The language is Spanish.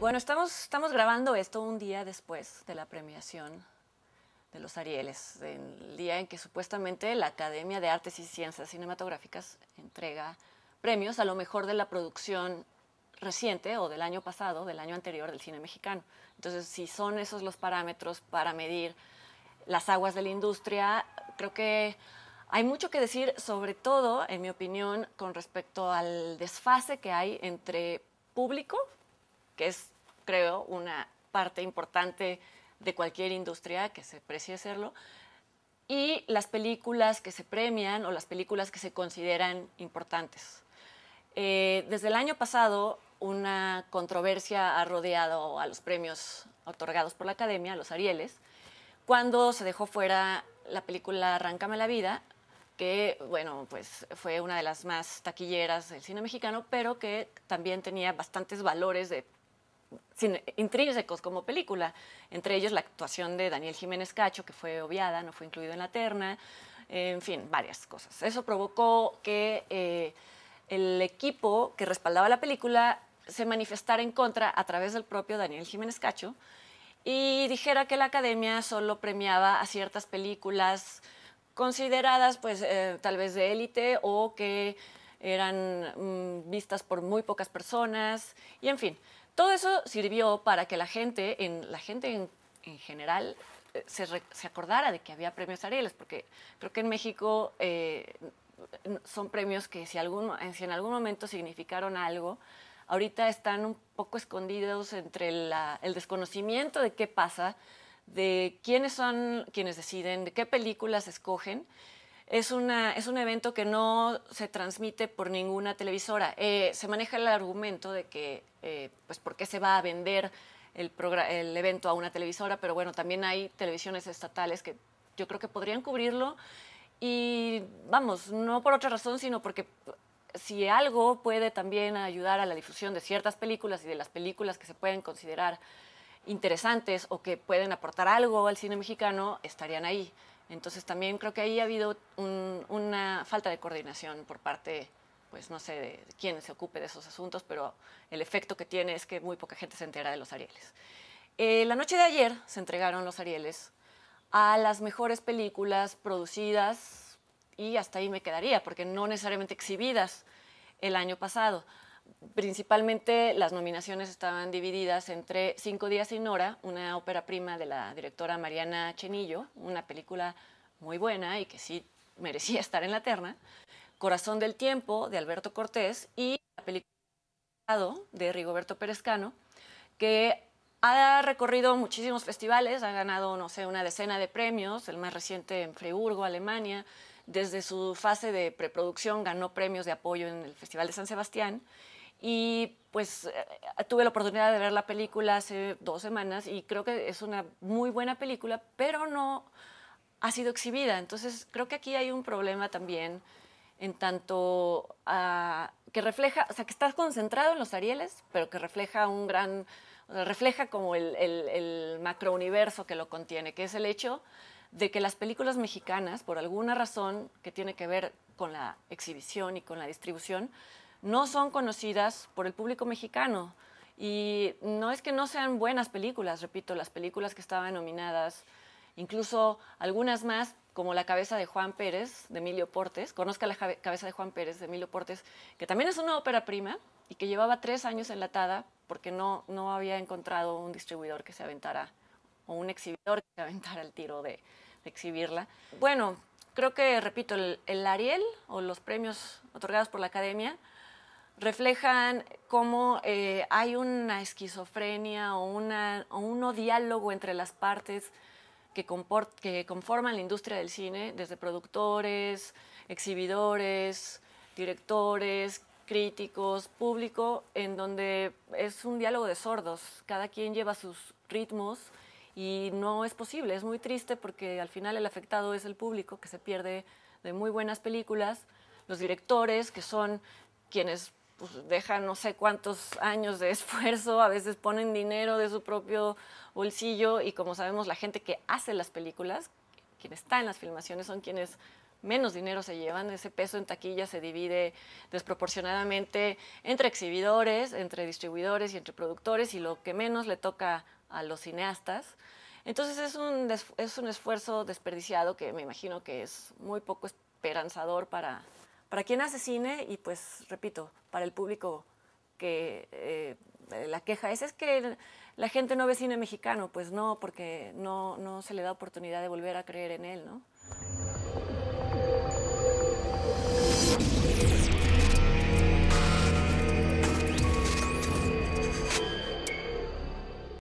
bueno, estamos, estamos grabando esto un día después de la premiación de los Arieles, el día en que supuestamente la Academia de Artes y Ciencias Cinematográficas entrega premios a lo mejor de la producción reciente o del año pasado, del año anterior del cine mexicano. Entonces, si son esos los parámetros para medir las aguas de la industria, creo que hay mucho que decir, sobre todo, en mi opinión, con respecto al desfase que hay entre público, que es, creo, una parte importante de cualquier industria que se precie serlo, y las películas que se premian o las películas que se consideran importantes. Eh, desde el año pasado, una controversia ha rodeado a los premios otorgados por la Academia, los Arieles, cuando se dejó fuera la película Arráncame la vida, que, bueno, pues fue una de las más taquilleras del cine mexicano, pero que también tenía bastantes valores de intrínsecos como película, entre ellos la actuación de Daniel Jiménez Cacho, que fue obviada, no fue incluido en la terna, en fin, varias cosas. Eso provocó que eh, el equipo que respaldaba la película se manifestara en contra a través del propio Daniel Jiménez Cacho y dijera que la academia solo premiaba a ciertas películas consideradas pues eh, tal vez de élite o que eran mm, vistas por muy pocas personas y en fin, todo eso sirvió para que la gente, en, la gente en, general, eh, se, acordara de que había premios Ariel, porque creo que en México eh, son premios que eh, si, en algún momento significaron algo, ahorita están un poco escondidos entre el desconocimiento de qué pasa, de quiénes son quienes deciden, de qué películas escogen es, una, es un evento que no se transmite por ninguna televisora. Eh, se maneja el argumento de que, eh, pues, ¿por qué se va a vender el, el evento a una televisora? Pero bueno, también hay televisiones estatales que yo creo que podrían cubrirlo. Y vamos, no por otra razón, sino porque si algo puede también ayudar a la difusión de ciertas películas y de las películas que se pueden considerar interesantes o que pueden aportar algo al cine mexicano, estarían ahí. Entonces también creo que ahí ha habido una falta de coordinación por parte, pues no sé, de quién se ocupe de esos asuntos, pero el efecto que tiene es que muy poca gente se entera de los Arieles. Eh, la noche de ayer se entregaron los Arieles a las mejores películas producidas y hasta ahí me quedaría, porque no necesariamente exhibidas el año pasado principalmente las nominaciones estaban divididas entre Cinco días sin hora, una ópera prima de la directora Mariana Chenillo, una película muy buena y que sí merecía estar en la terna, Corazón del Tiempo de Alberto Cortés y la película de Rigoberto Perezcano, que ha recorrido muchísimos festivales, ha ganado, no sé, una decena de premios, el más reciente en Friburgo, Alemania. Desde su fase de preproducción ganó premios de apoyo en el Festival de San Sebastián y pues eh, eh, tuve la oportunidad de ver la película hace dos semanas y creo que es una muy buena película, pero no ha sido exhibida. Entonces creo que aquí hay un problema también en tanto que refleja, o sea, que está concentrado en los Arieles, pero que refleja un gran, o sea, refleja como el, macro el macrouniverso que lo contiene, que es el hecho de que las películas mexicanas, por alguna razón que tiene que ver con la exhibición y con la distribución, no son conocidas por el público mexicano. Y no es que no sean buenas películas, repito, las películas que estaban nominadas, incluso algunas más, como La cabeza de Juan Pérez, de Emilio Portes, conozca La cabeza de Juan Pérez, de Emilio Portes, que también es una ópera prima y que llevaba tres años enlatada porque no, había encontrado un distribuidor que se aventara o un exhibidor que se aventara el tiro de, exhibirla. Bueno, creo que, repito, el Ariel o los premios otorgados por la Academia reflejan cómo eh, hay una esquizofrenia o, una, o un diálogo entre las partes que, que conforman la industria del cine, desde productores, exhibidores, directores, críticos, público, en donde es un diálogo de sordos, cada quien lleva sus ritmos y no es posible, es muy triste porque al final el afectado es el público que se pierde de muy buenas películas, los directores que son quienes pues deja no sé cuántos años de esfuerzo, a veces ponen dinero de su propio bolsillo y como sabemos la gente que hace las películas, quien está en las filmaciones son quienes menos dinero se llevan, ese peso en taquilla se divide desproporcionadamente entre exhibidores, entre distribuidores y entre productores y lo que menos le toca a los cineastas. Entonces es es un esfuerzo desperdiciado que me imagino que es muy poco esperanzador para, para quien hace cine y pues repito, para el público que eh, la queja es, es que la gente no ve cine mexicano, pues no, porque no, no se le da oportunidad de volver a creer en él, ¿no?